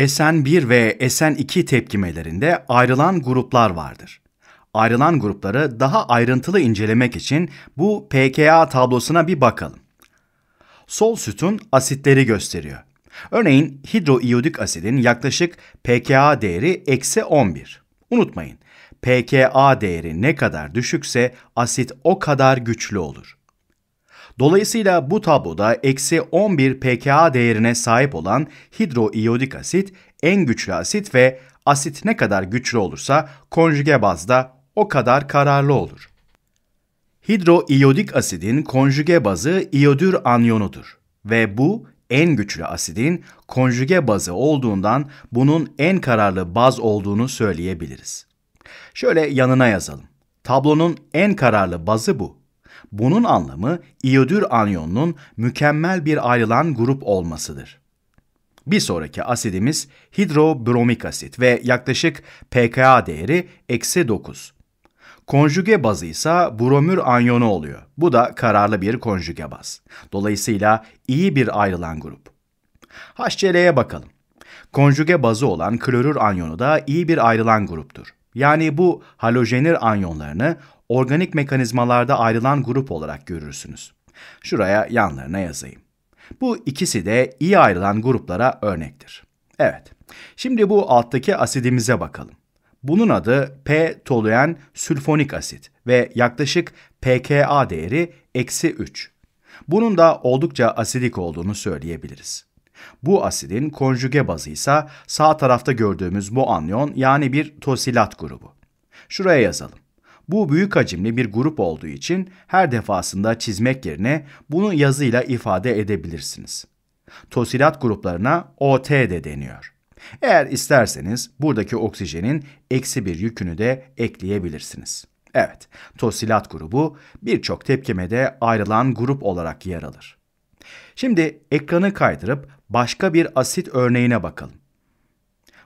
SN1 ve SN2 tepkimelerinde ayrılan gruplar vardır. Ayrılan grupları daha ayrıntılı incelemek için bu pKa tablosuna bir bakalım. Sol sütun asitleri gösteriyor. Örneğin hidroiyodik asidin yaklaşık pKa değeri eksi 11. Unutmayın, pKa değeri ne kadar düşükse asit o kadar güçlü olur. Dolayısıyla bu tabloda eksi 11 pKa değerine sahip olan hidroiyodik asit en güçlü asit ve asit ne kadar güçlü olursa konjüge bazda o kadar kararlı olur. Hidroiyodik asidin konjüge bazı iyodür anyonudur ve bu en güçlü asidin konjüge bazı olduğundan bunun en kararlı baz olduğunu söyleyebiliriz. Şöyle yanına yazalım. Tablonun en kararlı bazı bu. Bunun anlamı iyodür anyonunun mükemmel bir ayrılan grup olmasıdır. Bir sonraki asidimiz hidrobromik asit ve yaklaşık pKa değeri eksi 9. Konjüge bazı ise bromür anyonu oluyor. Bu da kararlı bir konjüge baz. Dolayısıyla iyi bir ayrılan grup. HCl'ye bakalım. Konjüge bazı olan klorür anyonu da iyi bir ayrılan gruptur. Yani bu halojenir anyonlarını organik mekanizmalarda ayrılan grup olarak görürsünüz. Şuraya yanlarına yazayım. Bu ikisi de iyi ayrılan gruplara örnektir. Evet, şimdi bu alttaki asidimize bakalım. Bunun adı P-toluen sülfonik asit ve yaklaşık pKa değeri eksi 3. Bunun da oldukça asidik olduğunu söyleyebiliriz. Bu asidin konjüge bazı ise sağ tarafta gördüğümüz bu anyon yani bir tosilat grubu. Şuraya yazalım. Bu büyük hacimli bir grup olduğu için her defasında çizmek yerine bunu yazıyla ifade edebilirsiniz. Tosilat gruplarına OT de deniyor. Eğer isterseniz buradaki oksijenin eksi bir yükünü de ekleyebilirsiniz. Evet, tosilat grubu birçok tepkimede ayrılan grup olarak yer alır. Şimdi ekranı kaydırıp başka bir asit örneğine bakalım.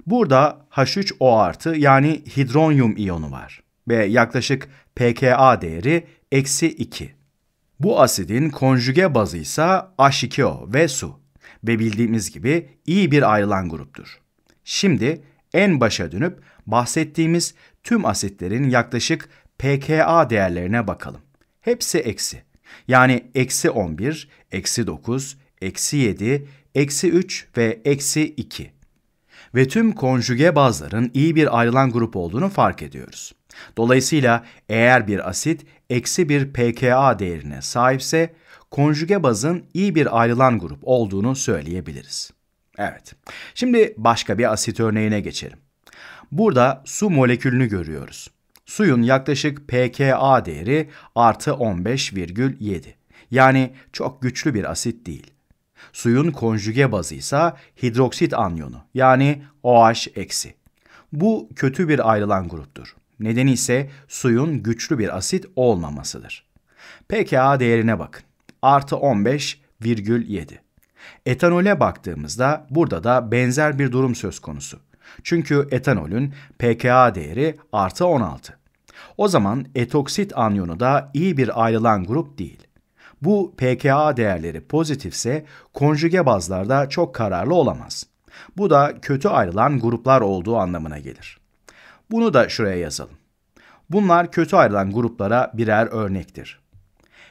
Burada H3O artı yani hidronyum iyonu var ve yaklaşık pKa değeri eksi 2. Bu asidin konjüge bazı ise H2O ve su ve bildiğimiz gibi iyi bir ayrılan gruptur. Şimdi en başa dönüp bahsettiğimiz tüm asitlerin yaklaşık pKa değerlerine bakalım. Hepsi eksi. Yani eksi 11, eksi 9, eksi 7, eksi 3 ve eksi 2. Ve tüm konjüge bazların iyi bir ayrılan grup olduğunu fark ediyoruz. Dolayısıyla eğer bir asit eksi bir pKa değerine sahipse konjüge bazın iyi bir ayrılan grup olduğunu söyleyebiliriz. Evet, şimdi başka bir asit örneğine geçelim. Burada su molekülünü görüyoruz. Suyun yaklaşık pKa değeri artı 15,7. Yani çok güçlü bir asit değil. Suyun konjüge bazı ise hidroksit anyonu yani OH eksi. Bu kötü bir ayrılan gruptur. Nedeni ise suyun güçlü bir asit olmamasıdır. pKa değerine bakın. Artı 15,7. Etanole baktığımızda burada da benzer bir durum söz konusu. Çünkü etanolün pKa değeri artı 16. O zaman etoksit anyonu da iyi bir ayrılan grup değil. Bu pKa değerleri pozitifse konjüge bazlarda çok kararlı olamaz. Bu da kötü ayrılan gruplar olduğu anlamına gelir. Bunu da şuraya yazalım. Bunlar kötü ayrılan gruplara birer örnektir.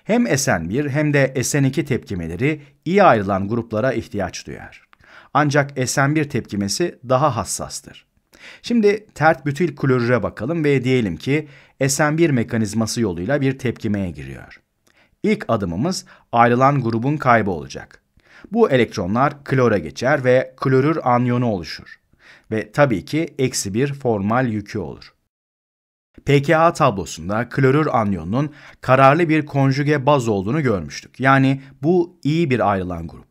Hem SN1 hem de SN2 tepkimeleri iyi ayrılan gruplara ihtiyaç duyar. Ancak SN1 tepkimesi daha hassastır. Şimdi tert butil klorüre bakalım ve diyelim ki SN1 mekanizması yoluyla bir tepkimeye giriyor. İlk adımımız ayrılan grubun kaybı olacak. Bu elektronlar klora geçer ve klorür anyonu oluşur ve tabii ki eksi bir formal yükü olur. PKA tablosunda klorür anyonunun kararlı bir konjüge baz olduğunu görmüştük. Yani bu iyi bir ayrılan grup.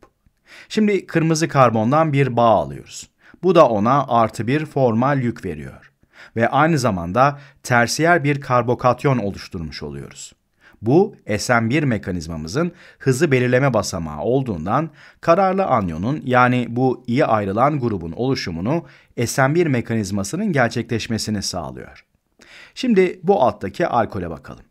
Şimdi kırmızı karbondan bir bağ alıyoruz. Bu da ona artı bir formal yük veriyor. Ve aynı zamanda tersiyer bir karbokatyon oluşturmuş oluyoruz. Bu SM1 mekanizmamızın hızı belirleme basamağı olduğundan kararlı anyonun yani bu iyi ayrılan grubun oluşumunu SM1 mekanizmasının gerçekleşmesini sağlıyor. Şimdi bu alttaki alkole bakalım.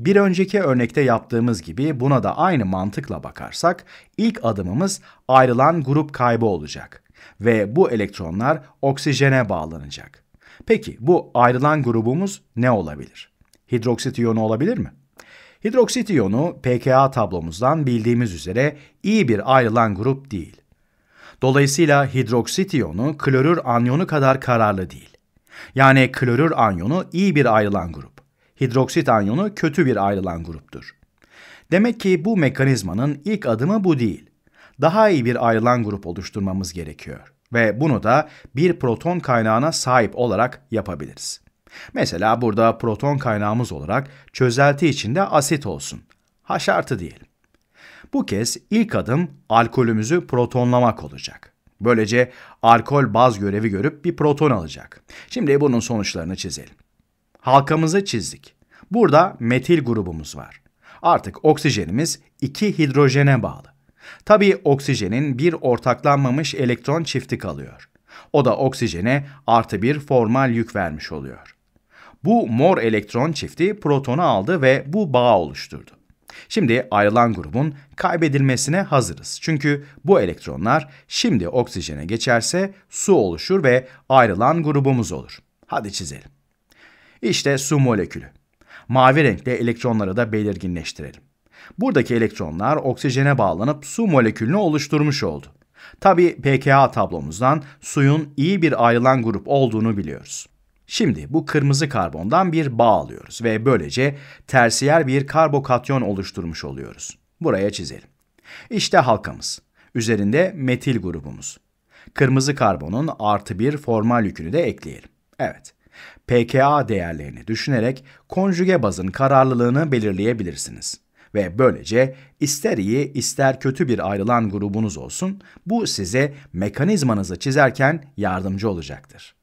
Bir önceki örnekte yaptığımız gibi buna da aynı mantıkla bakarsak ilk adımımız ayrılan grup kaybı olacak ve bu elektronlar oksijene bağlanacak. Peki bu ayrılan grubumuz ne olabilir? Hidroksit iyonu olabilir mi? Hidroksit iyonu pKa tablomuzdan bildiğimiz üzere iyi bir ayrılan grup değil. Dolayısıyla hidroksit iyonu klorür anyonu kadar kararlı değil. Yani klorür anyonu iyi bir ayrılan grup. Hidroksit anyonu kötü bir ayrılan gruptur. Demek ki bu mekanizmanın ilk adımı bu değil. Daha iyi bir ayrılan grup oluşturmamız gerekiyor ve bunu da bir proton kaynağına sahip olarak yapabiliriz. Mesela burada proton kaynağımız olarak çözelti içinde asit olsun. H diyelim. Bu kez ilk adım alkolümüzü protonlamak olacak. Böylece alkol baz görevi görüp bir proton alacak. Şimdi bunun sonuçlarını çizelim. Halkamızı çizdik. Burada metil grubumuz var. Artık oksijenimiz 2 hidrojene bağlı. Tabii oksijenin bir ortaklanmamış elektron çifti kalıyor. O da oksijene artı bir formal yük vermiş oluyor. Bu mor elektron çifti protonu aldı ve bu bağ oluşturdu. Şimdi ayrılan grubun kaybedilmesine hazırız. Çünkü bu elektronlar şimdi oksijene geçerse su oluşur ve ayrılan grubumuz olur. Hadi çizelim. İşte su molekülü. Mavi renkte elektronları da belirginleştirelim. Buradaki elektronlar oksijene bağlanıp su molekülünü oluşturmuş oldu. Tabi pKa tablomuzdan suyun iyi bir ayrılan grup olduğunu biliyoruz. Şimdi bu kırmızı karbondan bir bağ alıyoruz ve böylece tersiyer bir karbokatyon oluşturmuş oluyoruz. Buraya çizelim. İşte halkamız. Üzerinde metil grubumuz. Kırmızı karbonun artı bir formal yükünü de ekleyelim. Evet. pKa değerlerini düşünerek konjüge bazın kararlılığını belirleyebilirsiniz. Ve böylece ister iyi ister kötü bir ayrılan grubunuz olsun bu size mekanizmanızı çizerken yardımcı olacaktır.